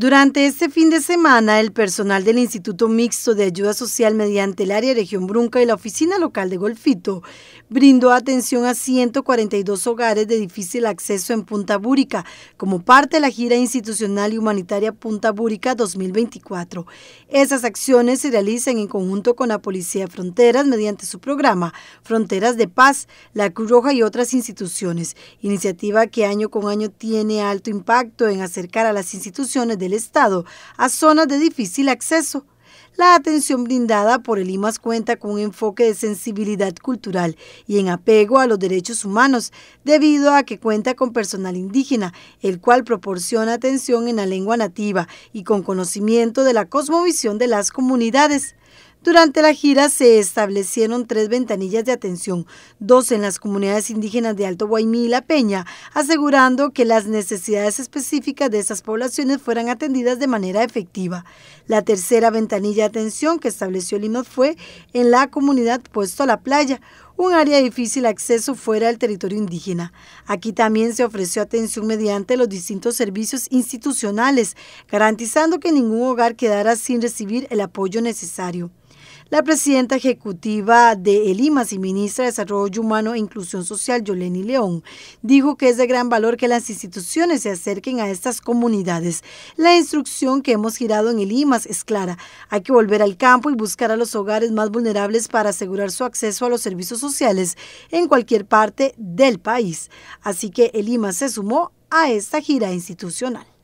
Durante este fin de semana, el personal del Instituto Mixto de Ayuda Social mediante el área Región Brunca y la oficina local de Golfito brindó atención a 142 hogares de difícil acceso en Punta Búrica como parte de la gira institucional y humanitaria Punta Búrica 2024. Esas acciones se realizan en conjunto con la Policía de Fronteras mediante su programa Fronteras de Paz, la Cruz Roja y otras instituciones, iniciativa que año con año tiene alto impacto en acercar a las instituciones de Estado a zonas de difícil acceso. La atención brindada por el IMAS cuenta con un enfoque de sensibilidad cultural y en apego a los derechos humanos, debido a que cuenta con personal indígena, el cual proporciona atención en la lengua nativa y con conocimiento de la cosmovisión de las comunidades. Durante la gira se establecieron tres ventanillas de atención, dos en las comunidades indígenas de Alto Guaymí y La Peña, asegurando que las necesidades específicas de esas poblaciones fueran atendidas de manera efectiva. La tercera ventanilla de atención que estableció Lima fue en la comunidad Puesto a la Playa, un área de difícil acceso fuera del territorio indígena. Aquí también se ofreció atención mediante los distintos servicios institucionales, garantizando que ningún hogar quedara sin recibir el apoyo necesario. La presidenta ejecutiva de ELIMAS y ministra de Desarrollo Humano e Inclusión Social, Yoleni León, dijo que es de gran valor que las instituciones se acerquen a estas comunidades. La instrucción que hemos girado en ELIMAS es clara. Hay que volver al campo y buscar a los hogares más vulnerables para asegurar su acceso a los servicios sociales en cualquier parte del país. Así que ELIMAS se sumó a esta gira institucional.